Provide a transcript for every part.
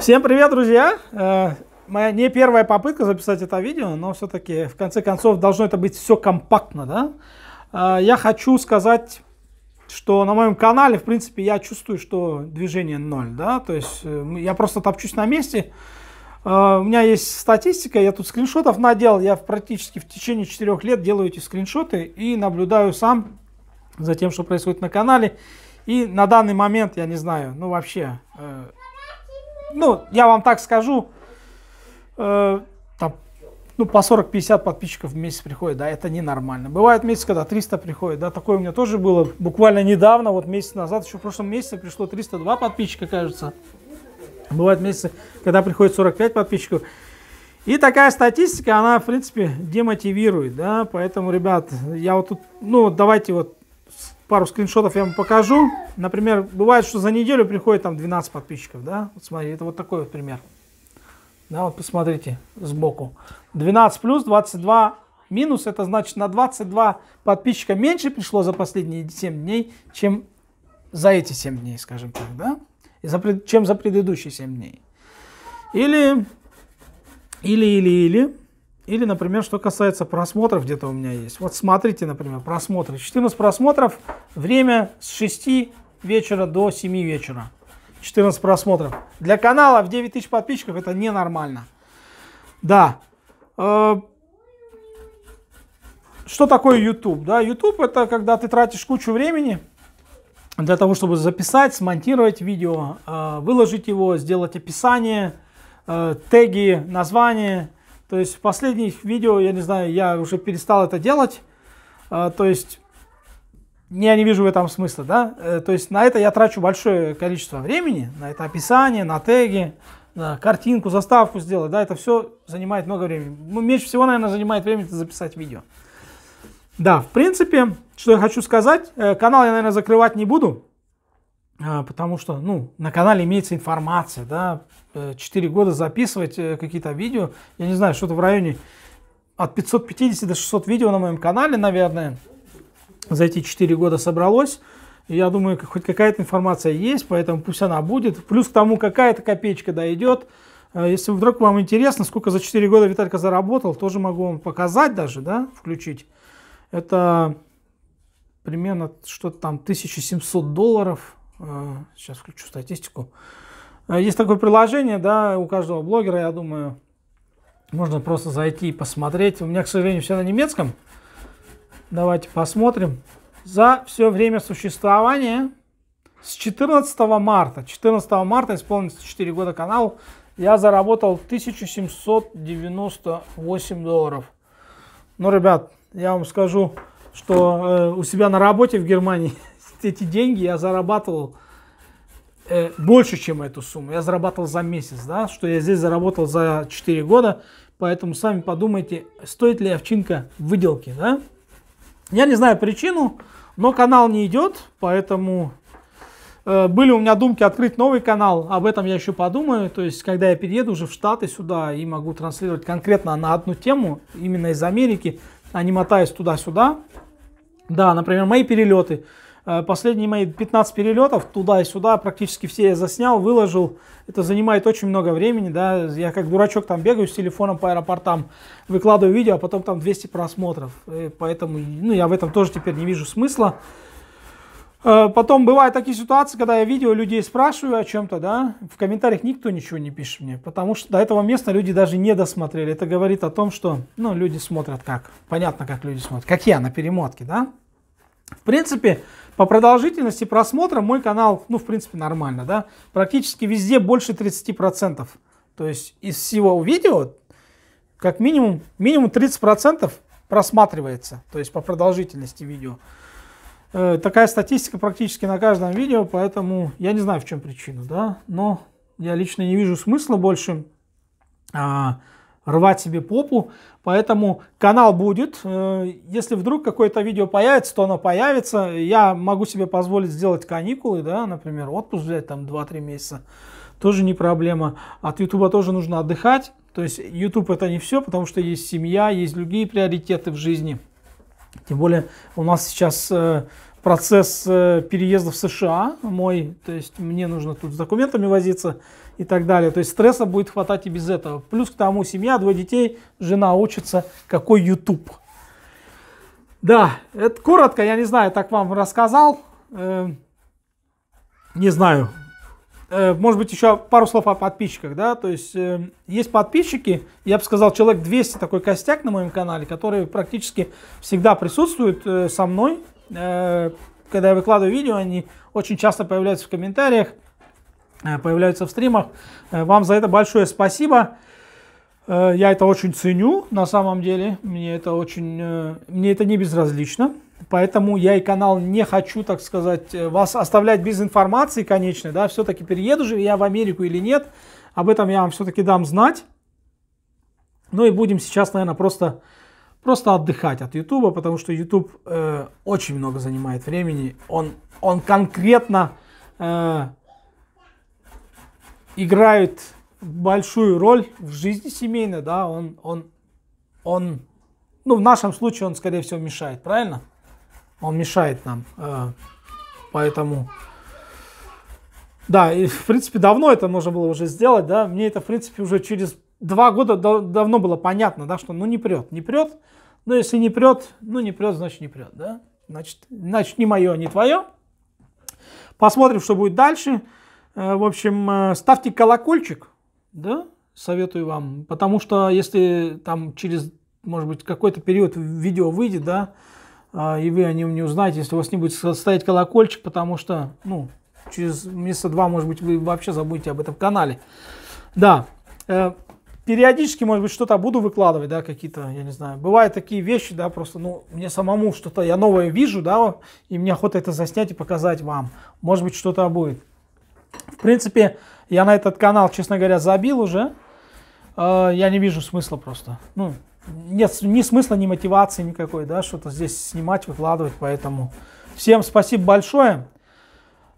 Всем привет, друзья! Э, моя не первая попытка записать это видео, но все-таки в конце концов должно это быть все компактно, да? Э, я хочу сказать, что на моем канале, в принципе, я чувствую, что движение ноль, да? То есть э, я просто топчусь на месте. У меня есть статистика, я тут скриншотов надел, я практически в течение четырех лет делаю эти скриншоты и наблюдаю сам за тем, что происходит на канале. И на данный момент, я не знаю, ну вообще ну, я вам так скажу, э, там, ну, по 40-50 подписчиков в месяц приходит, да, это ненормально. Бывают месяцы, когда 300 приходит, да, такое у меня тоже было буквально недавно, вот месяц назад, еще в прошлом месяце пришло 302 подписчика, кажется. Бывают месяцы, когда приходит 45 подписчиков. И такая статистика, она, в принципе, демотивирует, да, поэтому, ребят, я вот тут, ну, давайте вот пару скриншотов я вам покажу. Например, бывает, что за неделю приходит там 12 подписчиков, да? Вот смотрите, это вот такой вот пример. Да, вот посмотрите сбоку. 12 плюс, 22 минус, это значит на 22 подписчика меньше пришло за последние 7 дней, чем за эти 7 дней, скажем так, да? И за, чем за предыдущие 7 дней. Или, или, или, или, или, например, что касается просмотров, где-то у меня есть. Вот смотрите, например, просмотры. 14 просмотров, время с 6 вечера до 7 вечера. 14 просмотров. Для канала в 9 тысяч подписчиков это ненормально. Да. Э, что такое YouTube? Да, YouTube это когда ты тратишь кучу времени для того, чтобы записать, смонтировать видео, э, выложить его, сделать описание, э, теги, название – то есть в последних видео, я не знаю, я уже перестал это делать. А, то есть я не вижу в этом смысла, да. Э, то есть на это я трачу большое количество времени, на это описание, на теги, на картинку, заставку сделать, да, это все занимает много времени. Ну, меньше всего, наверное, занимает время записать видео. Да, в принципе, что я хочу сказать, э, канал я, наверное, закрывать не буду, а, потому что, ну, на канале имеется информация, да, 4 э, года записывать э, какие-то видео, я не знаю, что-то в районе от 550 до 600 видео на моем канале, наверное, за эти 4 года собралось. Я думаю, хоть какая-то информация есть, поэтому пусть она будет. Плюс к тому, какая-то копеечка дойдет. Э, если вдруг вам интересно, сколько за 4 года Виталька заработал, тоже могу вам показать даже, да, включить. Это примерно что-то там 1700 долларов а, сейчас включу статистику. А, есть такое приложение, да, у каждого блогера, я думаю, можно просто зайти и посмотреть. У меня, к сожалению, все на немецком. Давайте посмотрим. За все время существования с 14 марта, 14 марта исполнится 4 года канал, я заработал 1798 долларов. Но, ну, ребят, я вам скажу, что э, у себя на работе в Германии эти деньги я зарабатывал э, больше, чем эту сумму. Я зарабатывал за месяц, да, что я здесь заработал за 4 года. Поэтому сами подумайте, стоит ли овчинка выделки, да. Я не знаю причину, но канал не идет, поэтому э, были у меня думки открыть новый канал, об этом я еще подумаю, то есть когда я перееду уже в Штаты сюда и могу транслировать конкретно на одну тему, именно из Америки, а не мотаясь туда-сюда. Да, например, мои перелеты – Э, последние мои 15 перелетов туда и сюда, практически все я заснял, выложил. Это занимает очень много времени, да. Я как дурачок там бегаю с телефоном по аэропортам, выкладываю видео, а потом там 200 просмотров. И э, поэтому, ну, я в этом тоже теперь не вижу смысла. Э, потом бывают такие ситуации, когда я видео людей спрашиваю о чем-то, да, в комментариях никто ничего не пишет мне, потому что до этого места люди даже не досмотрели. Это говорит о том, что, ну, люди смотрят как, понятно, как люди смотрят, как я на перемотке, да. В принципе, по продолжительности просмотра мой канал, ну, в принципе, нормально, да, практически везде больше 30%. То есть из всего видео, как минимум, минимум 30% просматривается, то есть по продолжительности видео. Э, такая статистика практически на каждом видео, поэтому я не знаю, в чем причина, да, но я лично не вижу смысла больше а, рвать себе попу, поэтому канал будет. Э, если вдруг какое-то видео появится, то оно появится. Я могу себе позволить сделать каникулы, да, например, отпуск взять там 2-3 месяца. Тоже не проблема. От YouTube тоже нужно отдыхать. То есть YouTube это не все, потому что есть семья, есть другие приоритеты в жизни. Тем более у нас сейчас э, процесс э, переезда в США мой, то есть мне нужно тут с документами возиться, и так далее. То есть стресса будет хватать и без этого. Плюс к тому семья, двое детей, жена учится, какой YouTube. Да, это коротко, я не знаю, так вам рассказал. Эм, не знаю. Э, может быть, еще пару слов о подписчиках, да, то есть э, есть подписчики, я бы сказал, человек 200 такой костяк на моем канале, которые практически всегда присутствуют э, со мной. когда я выкладываю видео, они очень часто появляются в комментариях. Э, появляются в стримах. Э, вам за это большое спасибо. Э, я это очень ценю, на самом деле. Мне это очень, мне это не безразлично. Поэтому я и канал не хочу, так сказать, вас оставлять без информации, конечно, да, все-таки перееду же я в Америку или нет, об этом я вам все-таки дам знать. Ну и будем сейчас, наверное, просто, просто отдыхать от Ютуба, потому что Ютуб э, очень много занимает времени, он, он конкретно э, Играет большую роль в жизни семейной, да, он, он, он, ну, в нашем случае он, скорее всего, мешает, правильно? Он мешает нам, э, поэтому, да, и, в принципе, давно это можно было уже сделать, да, мне это, в принципе, уже через два года давно было понятно, да, что ну не прет, не прет, но если не прет, ну не прет, значит не прет, да, значит, значит не мое, а не твое. Посмотрим, что будет дальше. Э, в общем, э, ставьте колокольчик, да, советую вам, потому что если там через, может быть, какой-то период видео выйдет, да, а, и вы о нем не узнаете, если у вас не будет стоять колокольчик, потому что, ну, через месяца два, может быть, вы вообще забудете об этом канале. Да, э, периодически, может быть, что-то буду выкладывать, да, какие-то, я не знаю. Бывают такие вещи, да, просто, ну, мне самому что-то, я новое вижу, да, и мне охота это заснять и показать вам. Может быть, что-то будет. В принципе, я на этот канал, честно говоря, забил уже. А, я не вижу смысла просто. Ну, нет ни смысла, ни мотивации никакой, да, что-то здесь снимать, выкладывать, поэтому всем спасибо большое,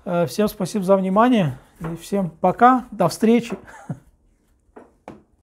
э, всем спасибо за внимание, и всем пока, до встречи.